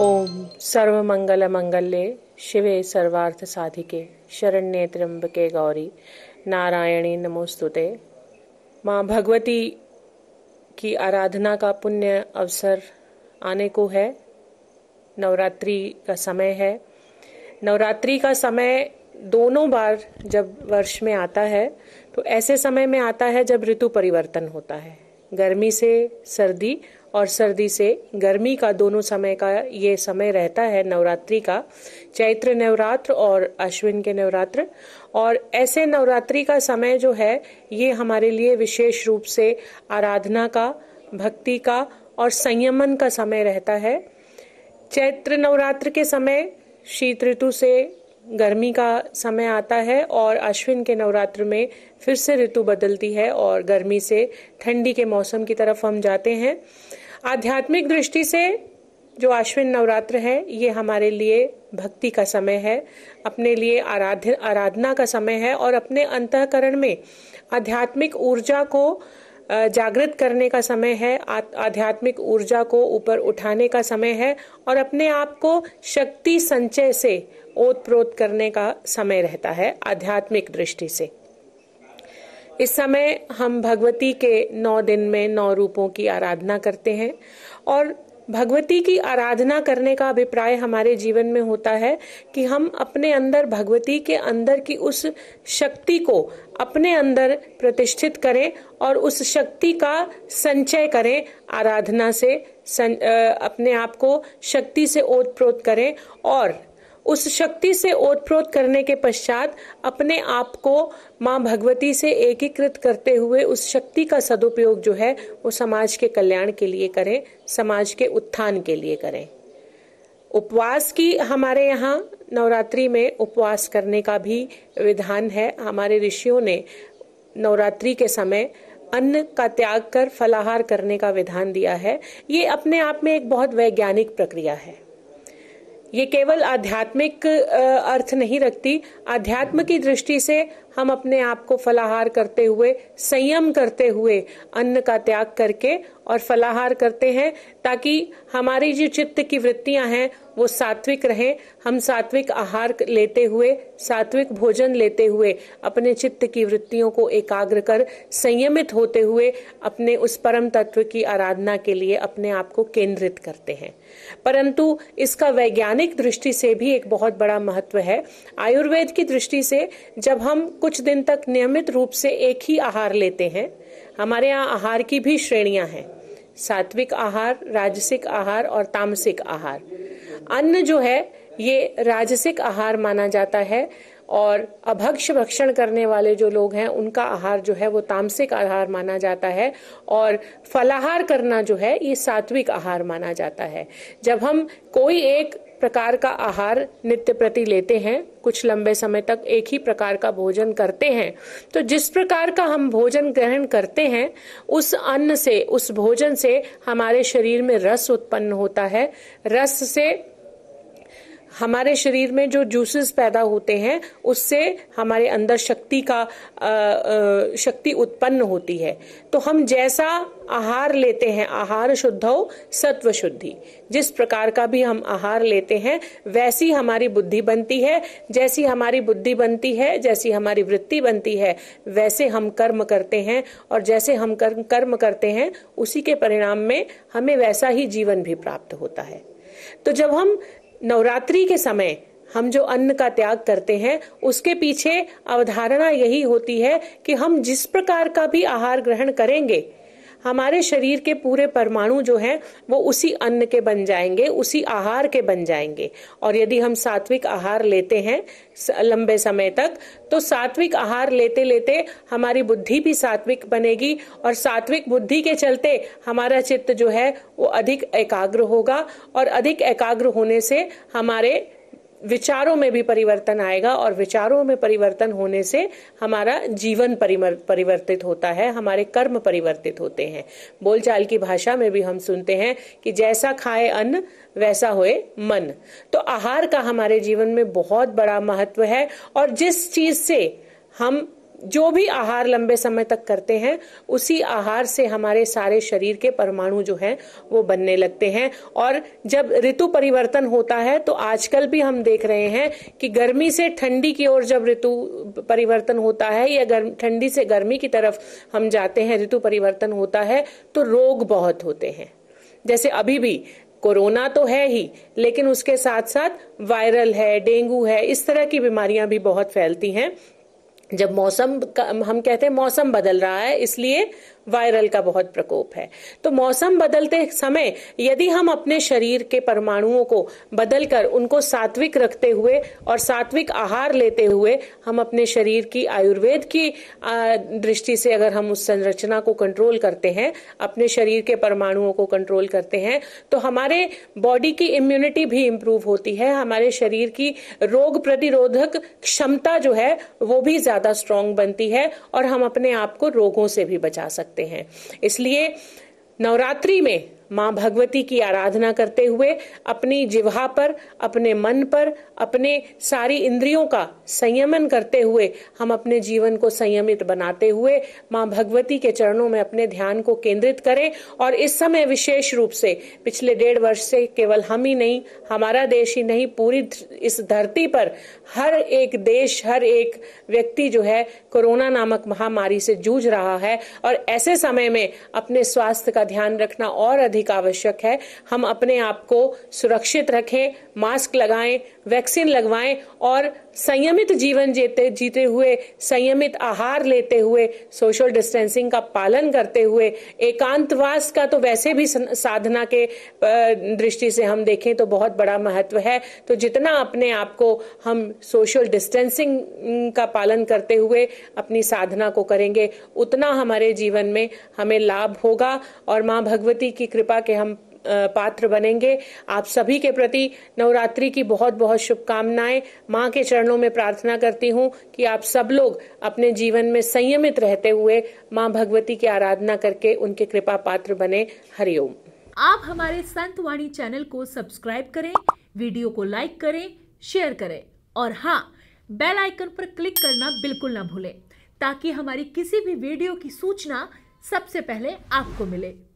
ओम सर्व मंगल मंगल्ये शिवे सर्वार्थ साधिके शरण्य त्र्यंबके गौरी नारायणी नमोस्तुते माँ भगवती की आराधना का पुण्य अवसर आने को है नवरात्रि का समय है नवरात्रि का समय दोनों बार जब वर्ष में आता है तो ऐसे समय में आता है जब ऋतु परिवर्तन होता है गर्मी से सर्दी और सर्दी से गर्मी का दोनों समय का ये समय रहता है नवरात्रि का चैत्र नवरात्र और अश्विन के नवरात्र और ऐसे नवरात्रि का समय जो है ये हमारे लिए विशेष रूप से आराधना का भक्ति का और संयमन का समय रहता है चैत्र नवरात्र के समय शीत ऋतु से गर्मी का समय आता है और अश्विन के नवरात्र में फिर से ऋतु बदलती है और गर्मी से ठंडी के मौसम की तरफ हम जाते हैं आध्यात्मिक दृष्टि से जो आश्विन नवरात्र है ये हमारे लिए भक्ति का समय है अपने लिए आराध्य आराधना का समय है और अपने अंतकरण में आध्यात्मिक ऊर्जा को जागृत करने का समय है आध्यात्मिक ऊर्जा को ऊपर उठाने का समय है और अपने आप को शक्ति संचय से ओत प्रोत करने का समय रहता है आध्यात्मिक दृष्टि से इस समय हम भगवती के नौ दिन में नौ रूपों की आराधना करते हैं और भगवती की आराधना करने का अभिप्राय हमारे जीवन में होता है कि हम अपने अंदर भगवती के अंदर की उस शक्ति को अपने अंदर प्रतिष्ठित करें और उस शक्ति का संचय करें आराधना से सं, अपने आप को शक्ति से ओत प्रोत करें और उस शक्ति से ओतप्रोत करने के पश्चात अपने आप को माँ भगवती से एकीकृत करते हुए उस शक्ति का सदुपयोग जो है वो समाज के कल्याण के लिए करें समाज के उत्थान के लिए करें उपवास की हमारे यहाँ नवरात्रि में उपवास करने का भी विधान है हमारे ऋषियों ने नवरात्रि के समय अन्न का त्याग कर फलाहार करने का विधान दिया है ये अपने आप में एक बहुत वैज्ञानिक प्रक्रिया है ये केवल आध्यात्मिक अर्थ नहीं रखती आध्यात्म की दृष्टि से हम अपने आप को फलाहार करते हुए संयम करते हुए अन्न का त्याग करके और फलाहार करते हैं ताकि हमारी जो चित्त की वृत्तियां हैं वो सात्विक रहें हम सात्विक आहार लेते हुए सात्विक भोजन लेते हुए अपने चित्त की वृत्तियों को एकाग्र कर संयमित होते हुए अपने उस परम तत्व की आराधना के लिए अपने आप को केंद्रित करते हैं परंतु इसका वैज्ञानिक दृष्टि से भी एक बहुत बड़ा महत्व है आयुर्वेद की दृष्टि से जब हम कुछ दिन तक नियमित रूप से एक ही आहार लेते हैं हमारे यहाँ आहार की भी श्रेणियां हैं सात्विक आहार राजसिक आहार और तामसिक आहार अन्न जो है ये राजसिक आहार माना जाता है और अभक्ष भक्षण करने वाले जो लोग हैं उनका आहार जो है वो तामसिक आहार माना जाता है और फलाहार करना जो है ये सात्विक आहार माना जाता है जब हम कोई एक प्रकार का आहार नित्य प्रति लेते हैं कुछ लंबे समय तक एक ही प्रकार का भोजन करते हैं तो जिस प्रकार का हम भोजन ग्रहण करते हैं उस अन्न से उस भोजन से हमारे शरीर में रस उत्पन्न होता है रस से हमारे शरीर में जो जूसेस पैदा होते हैं उससे हमारे अंदर शक्ति का आ, आ, शक्ति उत्पन्न होती है तो हम जैसा आहार लेते हैं आहार शुद्ध हो सत्व शुद्धि जिस प्रकार का भी हम आहार लेते हैं वैसी हमारी बुद्धि बनती है जैसी हमारी बुद्धि बनती है जैसी हमारी वृत्ति बनती है वैसे हम कर्म करते हैं और जैसे हम कर्म कर्म करते हैं उसी के परिणाम में हमें वैसा ही जीवन भी प्राप्त होता है तो जब हम नवरात्रि के समय हम जो अन्न का त्याग करते हैं उसके पीछे अवधारणा यही होती है कि हम जिस प्रकार का भी आहार ग्रहण करेंगे हमारे शरीर के पूरे परमाणु जो हैं वो उसी अन्न के बन जाएंगे उसी आहार के बन जाएंगे और यदि हम सात्विक आहार लेते हैं लंबे समय तक तो सात्विक आहार लेते लेते हमारी बुद्धि भी सात्विक बनेगी और सात्विक बुद्धि के चलते हमारा चित्त जो है वो अधिक एकाग्र होगा और अधिक एकाग्र होने से हमारे विचारों में भी परिवर्तन आएगा और विचारों में परिवर्तन होने से हमारा जीवन परिवर्तित होता है हमारे कर्म परिवर्तित होते हैं बोलचाल की भाषा में भी हम सुनते हैं कि जैसा खाए अन्न वैसा होए मन तो आहार का हमारे जीवन में बहुत बड़ा महत्व है और जिस चीज से हम जो भी आहार लंबे समय तक करते हैं उसी आहार से हमारे सारे शरीर के परमाणु जो हैं वो बनने लगते हैं और जब ऋतु परिवर्तन होता है तो आजकल भी हम देख रहे हैं कि गर्मी से ठंडी की ओर जब ऋतु परिवर्तन होता है या गर्म ठंडी से गर्मी की तरफ हम जाते हैं ऋतु परिवर्तन होता है तो रोग बहुत होते हैं जैसे अभी भी कोरोना तो है ही लेकिन उसके साथ साथ वायरल है डेंगू है इस तरह की बीमारियां भी बहुत फैलती हैं जब मौसम हम कहते हैं मौसम बदल रहा है इसलिए वायरल का बहुत प्रकोप है तो मौसम बदलते समय यदि हम अपने शरीर के परमाणुओं को बदल कर उनको सात्विक रखते हुए और सात्विक आहार लेते हुए हम अपने शरीर की आयुर्वेद की दृष्टि से अगर हम उस संरचना को कंट्रोल करते हैं अपने शरीर के परमाणुओं को कंट्रोल करते हैं तो हमारे बॉडी की इम्यूनिटी भी इम्प्रूव होती है हमारे शरीर की रोग प्रतिरोधक क्षमता जो है वो भी ज्यादा स्ट्रांग बनती है और हम अपने आप को रोगों से भी बचा सकते सकते हैं इसलिए नवरात्रि में माँ भगवती की आराधना करते हुए अपनी जिहा पर अपने मन पर अपने सारी इंद्रियों का संयमन करते हुए हम अपने जीवन को संयमित बनाते हुए माँ भगवती के चरणों में अपने ध्यान को केंद्रित करें और इस समय विशेष रूप से पिछले डेढ़ वर्ष से केवल हम ही नहीं हमारा देश ही नहीं पूरी इस धरती पर हर एक देश हर एक व्यक्ति जो है कोरोना नामक महामारी से जूझ रहा है और ऐसे समय में अपने स्वास्थ्य का ध्यान रखना और अधिक अधिक आवश्यक है हम अपने आप को सुरक्षित रखें मास्क लगाएं वैक्सीन लगवाएं और संयमित जीवन जीते जीते हुए संयमित आहार लेते हुए सोशल डिस्टेंसिंग का पालन करते हुए एकांतवास का तो वैसे भी साधना के दृष्टि से हम देखें तो बहुत बड़ा महत्व है तो जितना अपने आप को हम सोशल डिस्टेंसिंग का पालन करते हुए अपनी साधना को करेंगे उतना हमारे जीवन में हमें लाभ होगा और माँ भगवती की कृपा कृपा के हम पात्र बनेंगे आप सभी के प्रति नवरात्रि की बहुत बहुत शुभकामनाएं माँ के चरणों में प्रार्थना करती हूँ कि आप सब लोग अपने जीवन में संयमित रहते हुए माँ भगवती की आराधना करके उनके कृपा पात्र बने हरिओम आप हमारे संत वाणी चैनल को सब्सक्राइब करें वीडियो को लाइक करें शेयर करें और हाँ बेल आइकन पर क्लिक करना बिल्कुल ना भूलें ताकि हमारी किसी भी वीडियो की सूचना सबसे पहले आपको मिले